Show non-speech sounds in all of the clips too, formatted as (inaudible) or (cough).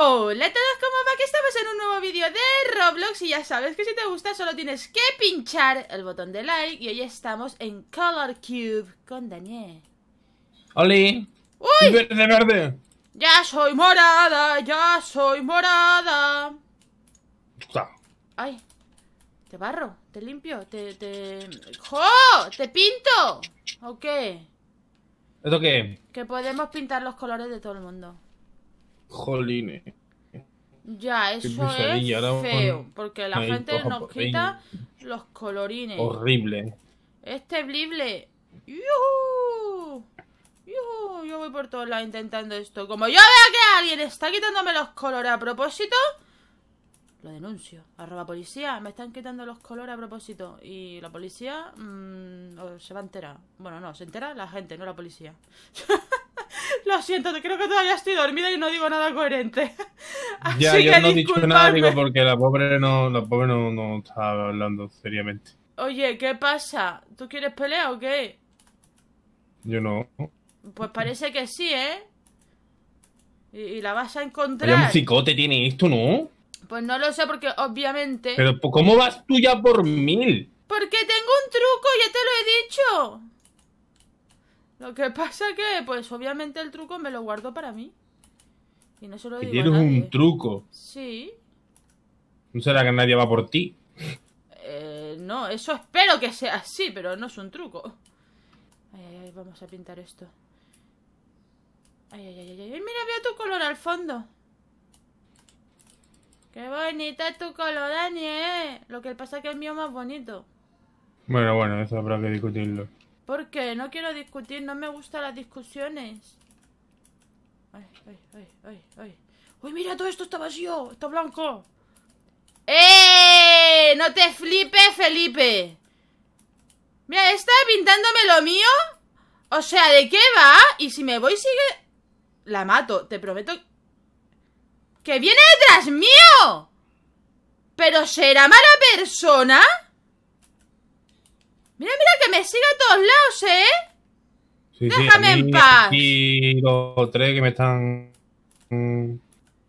Hola a todos, ¿cómo va? Que estamos en un nuevo vídeo de Roblox y ya sabes que si te gusta solo tienes que pinchar el botón de like y hoy estamos en Color Cube con Daniel. ¡Holi! ¡Uy! ¡Verde, verde! ¡Ya soy morada! ¡Ya soy morada! ¡Ay! Te barro, te limpio, te... te... ¡Jo! ¡Te pinto! ¿O qué? ¿Esto qué? Que podemos pintar los colores de todo el mundo. Jolines. Ya, eso es feo, porque la gente nos quita los colorines. Horrible. Este blible. Yo voy por todos lados intentando esto. Como yo vea que alguien está quitándome los colores a propósito, lo denuncio. Arroba policía, me están quitando los colores a propósito. Y la policía mm, se va a enterar. Bueno, no, se entera la gente, no la policía. (laughs) Lo siento, te creo que todavía estoy dormida y no digo nada coherente. ya, yo no he dicho nada, digo, porque la pobre no, la hablando seriamente. Oye, ¿qué pasa? ¿Tú quieres pelear o qué? Yo no. Pues parece que sí, ¿eh? Y, la vas a encontrar. un psicote, tiene esto, ¿no? Pues no lo sé porque obviamente... Pero ¿cómo vas tú ya por mil? Porque tengo un truco, ya te lo he dicho. Lo que pasa que, pues obviamente el truco me lo guardo para mí. Y no se lo digo a nadie. un truco. Sí. ¿No será que nadie va por ti? Eh, no, eso espero que sea así, pero no es un truco. Ay, ay, vamos a pintar esto. Ay, ay, ay, ay, Mira, veo tu color al fondo. Qué bonita tu color, Dani, ¿eh? Lo que pasa que el mío más bonito. Bueno, bueno, eso habrá que discutirlo. Porque no quiero discutir, no me gustan las discusiones. Ay, ay, ay, ay, ay. ¡Uy, mira, todo esto está vacío! ¡Está blanco! ¡Eh! ¡No te flipes, Felipe! Mira, ¿está pintándome lo mío? O sea, ¿de qué va? Y si me voy, sigue... La mato, te prometo... ¡Que viene detrás mío! ¿Pero será mala persona? Mira, mira, que me sigue a todos lados, ¿eh? Déjame en paz. Y los tres que me están mm,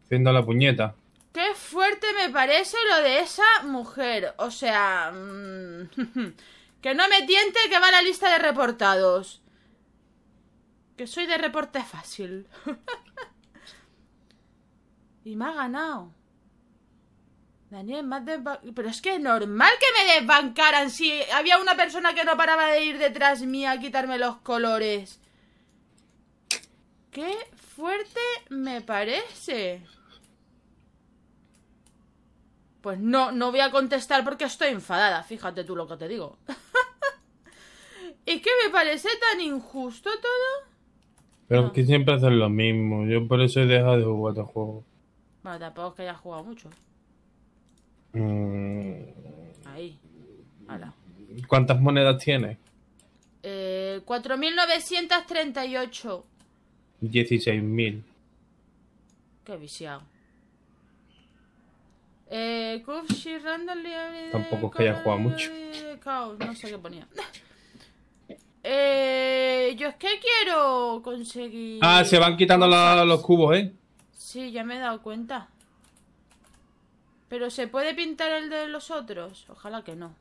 haciendo la puñeta. Qué fuerte me parece lo de esa mujer. O sea... Mm, (laughs) que no me tiente que va a la lista de reportados. Que soy de reporte fácil. (laughs) y me ha ganado. Daniel, más Pero es que es normal que me desbancaran si había una persona que no paraba de ir detrás mía a quitarme los colores. Qué fuerte me parece. Pues no, no voy a contestar porque estoy enfadada. Fíjate tú lo que te digo. (laughs) Y que me parece tan injusto todo. Pero es que siempre hacen lo mismo. Yo por eso he dejado de jugar este juego. Bueno, tampoco es que haya jugado mucho. Mm. Ahí. ¿Cuántas monedas tienes? Eh, 4.938. 16.000. Qué viciado. Eh, y Tampoco es que haya jugado mucho. no sé qué ponía. Eh, yo es que quiero conseguir. Ah, se van quitando los cubos, ¿eh? Sí, ya me he dado cuenta. ¿Pero se puede pintar el de los otros? Ojalá que no.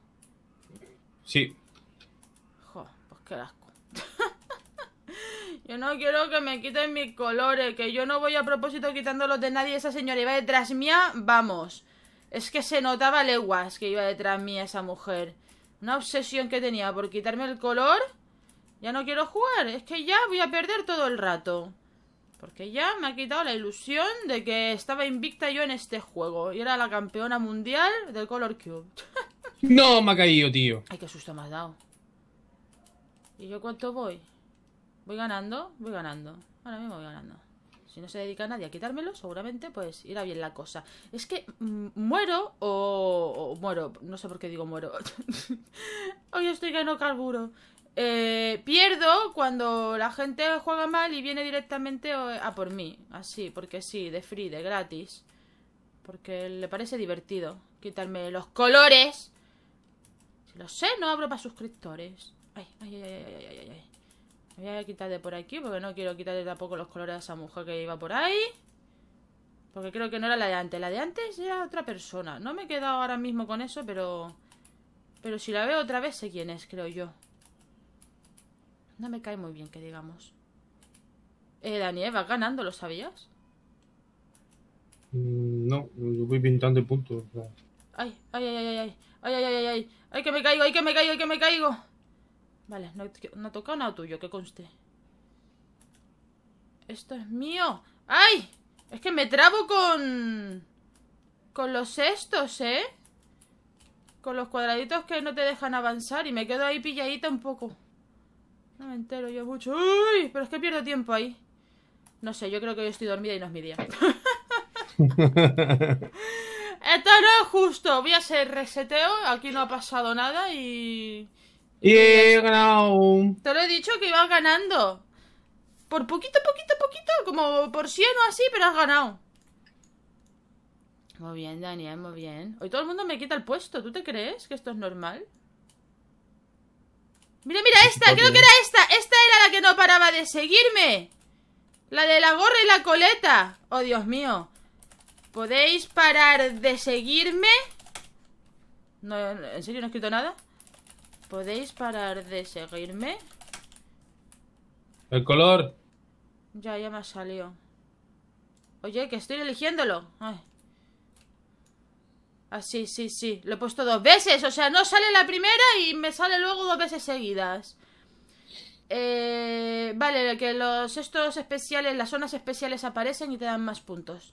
Sí. Jo, pues qué asco. (laughs) yo no quiero que me quiten mis colores, que yo no voy a propósito quitándolos de nadie. Esa señora iba detrás mía, vamos. Es que se notaba leguas que iba detrás mía esa mujer. Una obsesión que tenía por quitarme el color. Ya no quiero jugar, es que ya voy a perder todo el rato. Porque ya me ha quitado la ilusión de que estaba invicta yo en este juego. Y era la campeona mundial del Color Cube. (laughs) no, me ha caído, tío. Ay, qué susto me has dado. ¿Y yo cuánto voy? ¿Voy ganando? Voy ganando. Ahora mismo voy ganando. Si no se dedica nadie a quitármelo, seguramente pues irá bien la cosa. Es que mm, muero o, muero. No sé por qué digo muero. (laughs) Hoy estoy ganando carburo. Eh, pierdo cuando la gente juega mal y viene directamente a ah, por mí. Así, porque sí, de free, de gratis. Porque le parece divertido quitarme los colores. Si lo sé, no abro para suscriptores. Ay, ay, ay, ay, ay, ay, Me voy a quitar de por aquí porque no quiero quitarle tampoco los colores a esa mujer que iba por ahí. Porque creo que no era la de antes. La de antes era otra persona. No me he quedado ahora mismo con eso, pero... Pero si la veo otra vez sé quién es, creo yo. No me cae muy bien que digamos. Eh, Daniel, ¿eh? vas ganando, ¿lo sabías? Mm, no, yo voy pintando puntos. Ay, ay, ay, ay, ay, ay, ay, ay, ay, ay, que me caigo, ay, que me caigo, ay, que me caigo. Vale, no, no toca nada tuyo, que conste. Esto es mío. ¡Ay! Es que me trabo con... Con los estos, ¿eh? Con los cuadraditos que no te dejan avanzar y me quedo ahí pilladita un poco. No me entero yo mucho. ¡Uy! Pero es que pierdo tiempo ahí. No sé, yo creo que hoy estoy dormida y no es mi día. (laughs) Esto no es justo. Voy a hacer reseteo. Aquí no ha pasado nada y. Y he ganado. Te lo he dicho que ibas ganando. Por poquito, poquito, poquito. Como por 100 o así, pero has ganado. Muy bien, Daniel, muy bien. Hoy todo el mundo me quita el puesto. ¿Tú te crees que esto es normal? Mira, mira, esta, creo que era esta Esta era la que no paraba de seguirme La de la gorra y la coleta Oh, Dios mío ¿Podéis parar de seguirme? No, ¿En serio no he escrito nada? ¿Podéis parar de seguirme? El color Ya, ya me ha salido Oye, que estoy eligiéndolo Ay Así, ah, sí, sí. Lo he puesto dos veces. O sea, no sale la primera y me sale luego dos veces seguidas. Eh, vale, que los estos especiales, las zonas especiales aparecen y te dan más puntos.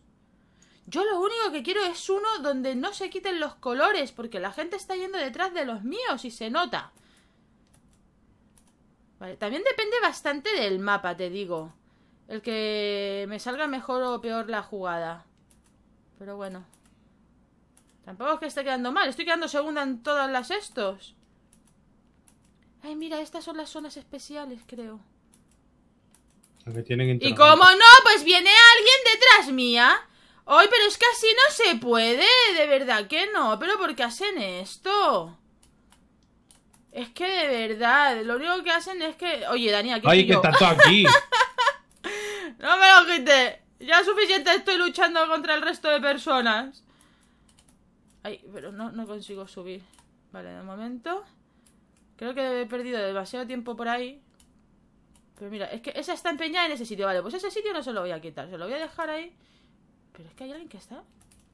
Yo lo único que quiero es uno donde no se quiten los colores, porque la gente está yendo detrás de los míos y se nota. Vale, también depende bastante del mapa, te digo. El que me salga mejor o peor la jugada. Pero bueno, Tampoco es que esté quedando mal. Estoy quedando segunda en todas las estos. Ay, mira, estas son las zonas especiales, creo. y como no, pues viene alguien detrás mía. Ay, pero es que así no se puede. De verdad que no. Pero ¿por qué hacen esto? Es que de verdad, lo único que hacen es que... Oye, Dani, aquí Ay, que (laughs) aquí. no me lo quité. Ya suficiente estoy luchando contra el resto de personas. Ay, pero no, no consigo subir. Vale, de momento. Creo que he perdido demasiado tiempo por ahí. Pero mira, es que esa está empeñada en ese sitio. Vale, pues ese sitio no se lo voy a quitar. Se lo voy a dejar ahí. Pero es que hay alguien que está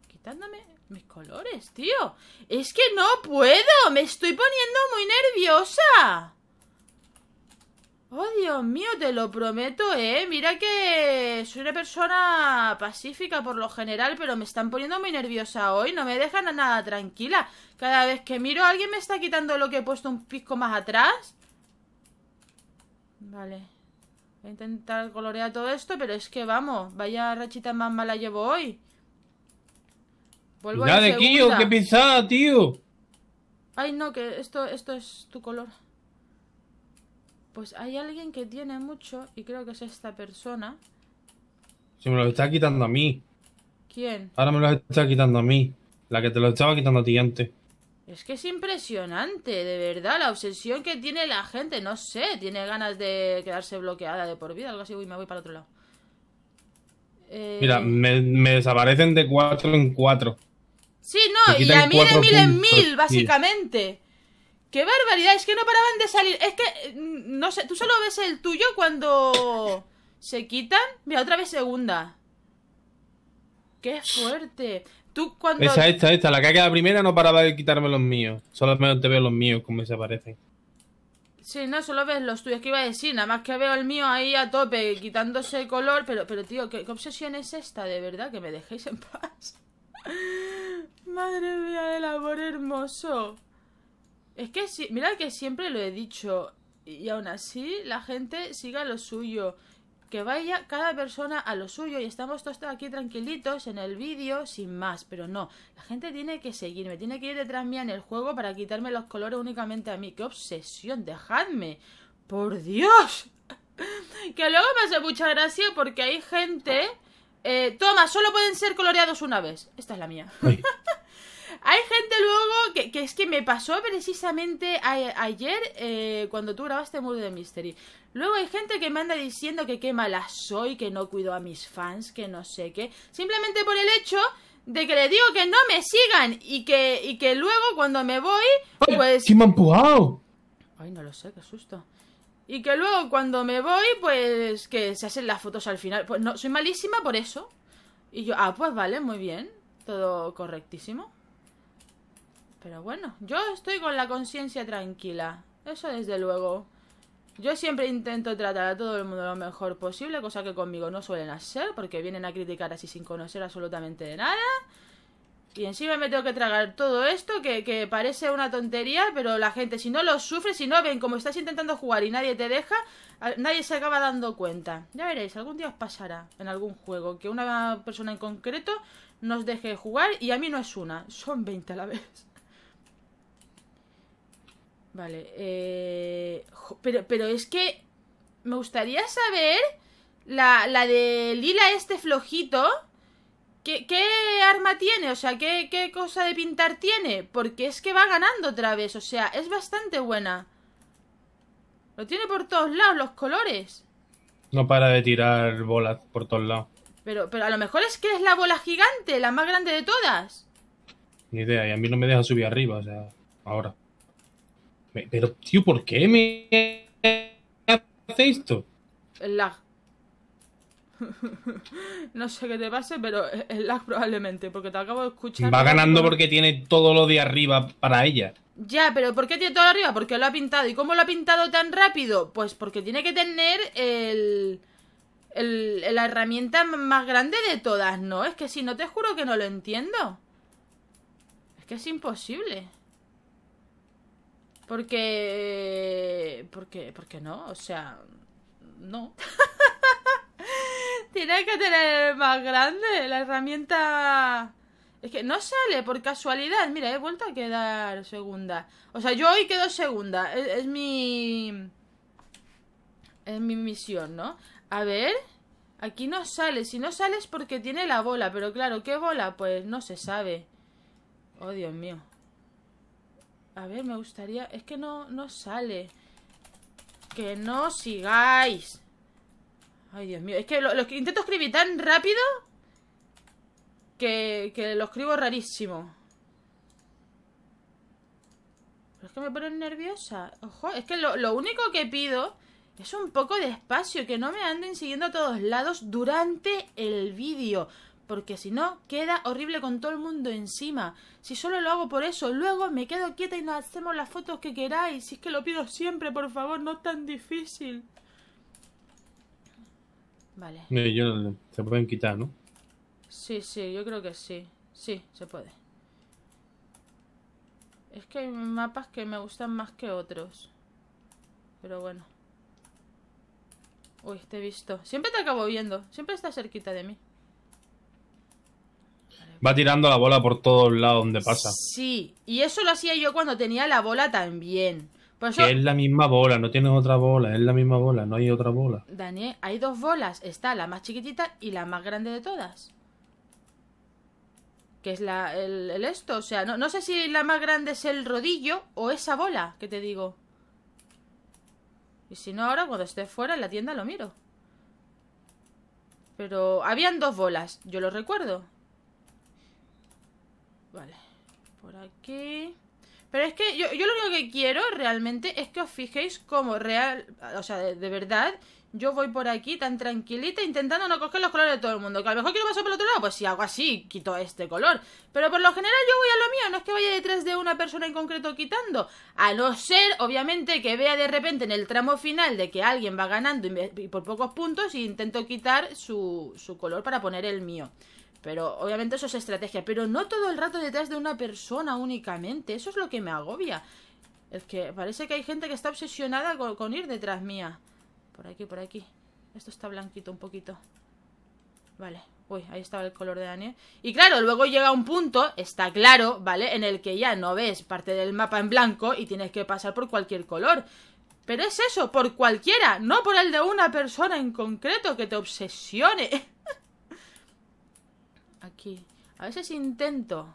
quitándome mis colores, tío. Es que no puedo. Me estoy poniendo muy nerviosa. Oh, Dios mío, te lo prometo, ¿eh? Mira que soy una persona pacífica por lo general, pero me están poniendo muy nerviosa hoy, no me dejan a nada tranquila. Cada vez que miro, alguien me está quitando lo que he puesto un pisco más atrás. Vale. Voy a intentar colorear todo esto, pero es que vamos, vaya rachita más mala llevo hoy. Vuelvo a la de qué pisada, tío. Ay, no, que esto, esto es tu color. Pues hay alguien que tiene mucho y creo que es esta persona. Se me lo está quitando a mí. ¿Quién? Ahora me lo está quitando a mí. La que te lo estaba quitando a ti antes. Es que es impresionante, de verdad, la obsesión que tiene la gente. No sé, tiene ganas de quedarse bloqueada de por vida, algo así. Uy, me voy para otro lado. Eh, Mira, me, desaparecen de cuatro en cuatro. Sí, no, y a mí de mil en mil, básicamente. ¡Qué barbaridad! Es que no paraban de salir. Es que, mm, no sé, tú solo ves el tuyo cuando se quitan. Mira, otra vez segunda. ¡Qué fuerte! Tú cuando... Esa, esta, esta. La que ha quedado primera no paraba de quitarme los míos. Solo te veo los míos como se aparecen. Sí, no, solo ves los tuyos que iba a decir. Nada más que veo el mío ahí a tope, quitándose el color. Pero, pero tío, ¿qué, obsesión es esta? De verdad, que me dejéis en paz. (laughs) Madre mía del amor hermoso. Es que, si, mira que siempre lo he dicho, y aún así la gente siga lo suyo. Que vaya cada persona a lo suyo y estamos todos aquí tranquilitos en el vídeo sin más, pero no, la gente tiene que seguirme, tiene que ir detrás mía en el juego para quitarme los colores únicamente a mí. ¡Qué obsesión! ¡Dejadme! ¡Por Dios! (laughs) que luego me hace mucha gracia porque hay gente... Eh, toma, solo pueden ser coloreados una vez. Esta es la mía. (laughs) Hay gente luego que, es que me pasó precisamente ayer eh, cuando tú grabaste de Mystery. Luego hay gente que me anda diciendo que qué mala soy, que no cuido a mis fans, que no sé qué. Simplemente por el hecho de que le digo que no me sigan y que, que luego cuando me voy, pues... ¡Sí me han Ay, no lo sé, qué susto. Y que luego cuando me voy, pues que se hacen las fotos al final. Pues no, soy malísima por eso. Y yo, ah, pues vale, muy bien. Todo correctísimo. Pero bueno, yo estoy con la conciencia tranquila. Eso desde luego. Yo siempre intento tratar a todo el mundo lo mejor posible, cosa que conmigo no suelen hacer, porque vienen a criticar así sin conocer absolutamente de nada. Y encima me tengo que tragar todo esto, que, que parece una tontería, pero la gente si no lo sufre, si no ven como estás intentando jugar y nadie te deja, nadie se acaba dando cuenta. Ya veréis, algún día os pasará en algún juego que una persona en concreto nos deje jugar y a mí no es una, son 20 a la vez. Vale, eh, pero, pero es que me gustaría saber la, de lila este flojito. ¿Qué, ¿Qué, arma tiene? O sea, ¿qué, cosa de pintar tiene? Porque es que va ganando otra vez. O sea, es bastante buena. Lo tiene por todos lados, los colores. No para de tirar bolas por todos lados. Pero, pero a lo mejor es que es la bola gigante, la más grande de todas. Ni idea, y a mí no me deja subir arriba, o sea, ahora. Pero, tío, ¿por qué me hace esto? El lag. (laughs) no sé qué te pase, pero e-, el lag probablemente, porque te acabo de escuchar. Va ganando porque tiene todo lo de arriba para ella. Ya, pero ¿por qué tiene todo arriba? Porque lo ha pintado. ¿Y cómo lo ha pintado tan rápido? Pues porque tiene que tener el, la herramienta más grande de todas, ¿no? Es que si no, te juro que no lo entiendo. Es que es imposible. Porque. Porque. Porque no, o sea. No. (laughs) Tiene que tener más grande la herramienta. Es que no sale por casualidad. Mira, he vuelto a quedar segunda. O sea, yo hoy quedo segunda. Es, es mi. Es mi misión, ¿no? A ver. Aquí no sale. Si no sale es porque tiene la bola. Pero claro, ¿qué bola? Pues no se sabe. Oh, Dios mío. A ver, me gustaría... Es que no, no sale. Que no sigáis. Ay, Dios mío. Es que lo, intento escribir tan rápido que, lo escribo rarísimo. Pero es que me ponen nerviosa. Ojo, es que lo, lo único que pido es un poco de espacio. Que no me anden siguiendo a todos lados durante el vídeo porque si no, queda horrible con todo el mundo encima. Si solo lo hago por eso, luego me quedo quieta y nos hacemos las fotos que queráis. Si es que lo pido siempre, por favor, no es tan difícil. Vale. se pueden quitar, ¿no? Sí, sí, yo creo que sí. Sí, se puede. Es que hay mapas que me gustan más que otros. Pero bueno. Uy, te he visto. Siempre te acabo viendo. Siempre estás cerquita de mí va tirando la bola por todos lados donde pasa. Sí, y eso lo hacía yo cuando tenía la bola también. Pues que es la misma bola, no tienes otra bola, es la misma bola, no hay otra bola. Daniel, hay dos bolas, está la más chiquitita y la más grande de todas. Que es la, el, esto, o sea, no, no sé si la más grande es el rodillo o esa bola que te digo. Y si no, ahora cuando esté fuera en la tienda lo miro. Pero habían dos bolas, yo lo recuerdo. Vale, por aquí... Pero es que yo, lo único que quiero realmente es que os fijéis como real, o sea, de, verdad, yo voy por aquí tan tranquilita intentando no coger los colores de todo el mundo. Que a lo mejor quiero pasar por el otro lado, pues si hago así, quito este color. Pero por lo general yo voy a lo mío, no es que vaya detrás de una persona en concreto quitando. A no ser, obviamente, que vea de repente en el tramo final de que alguien va ganando y por pocos puntos y e intento quitar su color para poner el mío. Pero obviamente eso es estrategia, pero no todo el rato detrás de una persona únicamente. Eso es lo que me agobia. Es que parece que hay gente que está obsesionada con, con ir detrás mía. Por aquí, por aquí. Esto está blanquito un poquito. Vale. Uy, ahí estaba el color de Daniel. Y claro, luego llega un punto, está claro, ¿vale? En el que ya no ves parte del mapa en blanco y tienes que pasar por cualquier color. Pero es eso, por cualquiera, no por el de una persona en concreto que te obsesione. (laughs) Aquí. A veces intento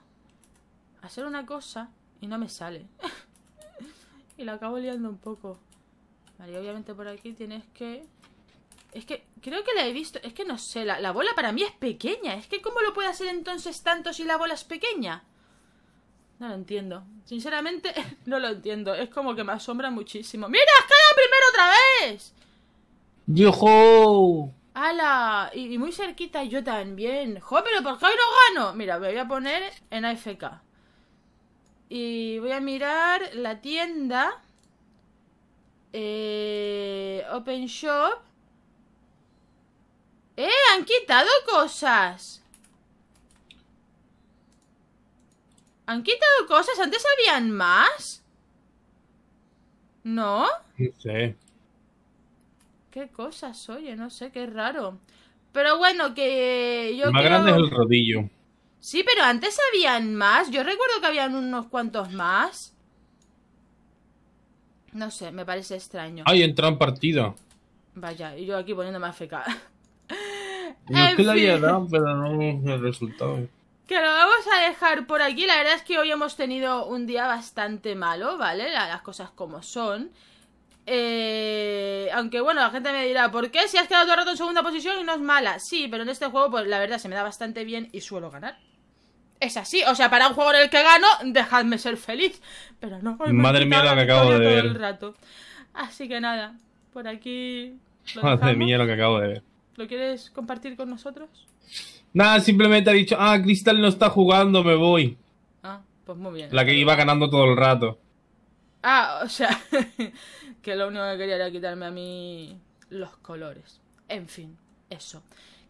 hacer una cosa y no me sale. (laughs) y la acabo liando un poco. Vale, obviamente por aquí tienes que... Es que creo que la he visto... Es que no sé, la, bola para mí es pequeña. Es que ¿cómo lo puede hacer entonces tanto si la bola es pequeña? No lo entiendo. Sinceramente, (laughs) no lo entiendo. Es como que me asombra muchísimo. ¡Mira! ¡Has caído primero otra vez! ¡Yojo! ¡Hala! Y, muy cerquita yo también. joder pero por qué hoy no gano! Mira, me voy a poner en AFK. Y voy a mirar la tienda. Eh, open Shop. ¡Eh! ¡Han quitado cosas! ¿Han quitado cosas? ¿Antes habían más? ¿No? Sí qué cosas, oye, no sé, qué raro. Pero bueno, que yo Más grande es el rodillo. Sí, pero antes habían más. Yo recuerdo que habían unos cuantos más. No sé, me parece extraño. ahí entra en partida. Vaya, y yo aquí poniéndome a fecar. No es que pero no el resultado. Que lo vamos a dejar por aquí. La verdad es que hoy hemos tenido un día bastante malo, ¿vale? Las cosas como son. Eh, aunque bueno, la gente me dirá, ¿por qué si has quedado todo el rato en segunda posición y no es mala? Sí, pero en este juego, pues la verdad, se me da bastante bien y suelo ganar. Es así, o sea, para un juego en el que gano, dejadme ser feliz. Pero no, madre mía, lo que acabo de ver. el rato. Así que nada, por aquí. madre mía, lo que acabo de ver. ¿Lo quieres compartir con nosotros? Nada, simplemente ha dicho, ah, Cristal no está jugando, me voy. Ah, pues muy bien. La que iba ganando todo el rato. Ah, o sea. (laughs) que lo único que quería era quitarme a mí los colores. En fin, eso.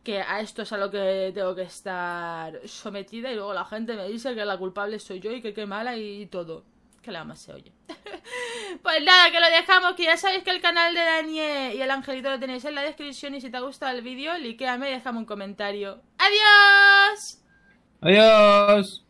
Que a esto es a lo que tengo que estar sometida y luego la gente me dice que la culpable soy yo y que qué mala y todo. Que la más se oye. (laughs) pues nada, que lo dejamos, que ya sabéis que el canal de Daniel y el Angelito lo tenéis en la descripción y si te ha gustado el vídeo, liquéame y déjame un comentario. ¡Adiós! ¡Adiós!